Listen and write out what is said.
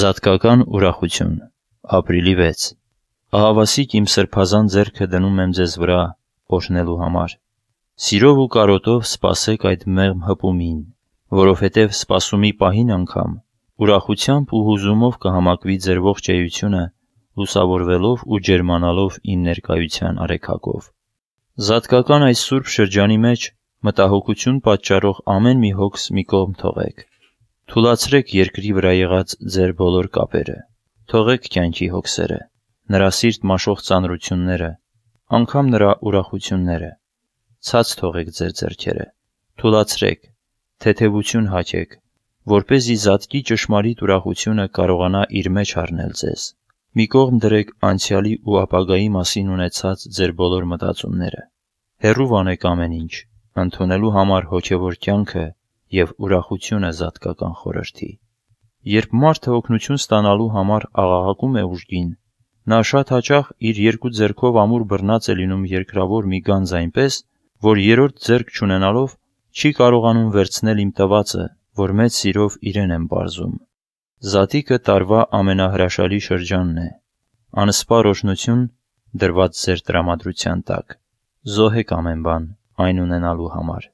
Զատկական ուրախություն, ապրիլի 6 Ահավասիկ իմ սրբազան ձերքը դնում եմ ձեզ վրա օրհնելու համար։ Սիրով ու կարոտով սпасեք այդ մեղմ հպումին, որովհետև սпасումի պահին անգամ ուրախությամբ ու հուզումով կհամակվի ձեր ողջ էությունը, լուսավորվելով ու ջերմանալով իմ ներկայության արեքակով։ Զատկական այս սուրբ շրջանի մեջ մտահոգություն պատճառող ամեն մի հոգս մի կողմ թողեք Թուլացրեք երկրի վրա եղած ձեր բոլոր կապերը, թողեք կյանքի հոգսերը, նրա սիրտ մաշող ծանրությունները, անգամ նրա ուրախությունները։ Ցած թողեք ձեր ձեռքերը, թուլացրեք, թեթևություն հաճեք, որ เป զի զատկի ճշմարիտ ուրախությունը կարողանա իր մեջ առնել ձեզ։ Մի կողմ դրեք անցյալի ու ապագայի մասին ունեցած ձեր բոլոր մտածումները։ Հեռու վանեք ամեն ինչ, ընդունելու համար հոգևոր կյանքը և ուրախությունը զատկական խորհրդի։ Երբ մարդը օգնություն ստանալու համար աղաղակում է ուժգին, նա շատ հաճախ իր երկու ձեռքով ամուր բռնած է լինում երկրավոր մի գանձ այնպես, որ երրորդ ձեռք չունենալով չի կարողանում վերցնել իմ տվածը, որ մեծ սիրով իրեն եմ պարզում։ Զատիկը տարվա ամենահրաշալի շրջանն է։ Անսպար օժնություն դրված ձեր տրամադրության տակ։ Զոհեք ամեն բան այն ունենալու համար։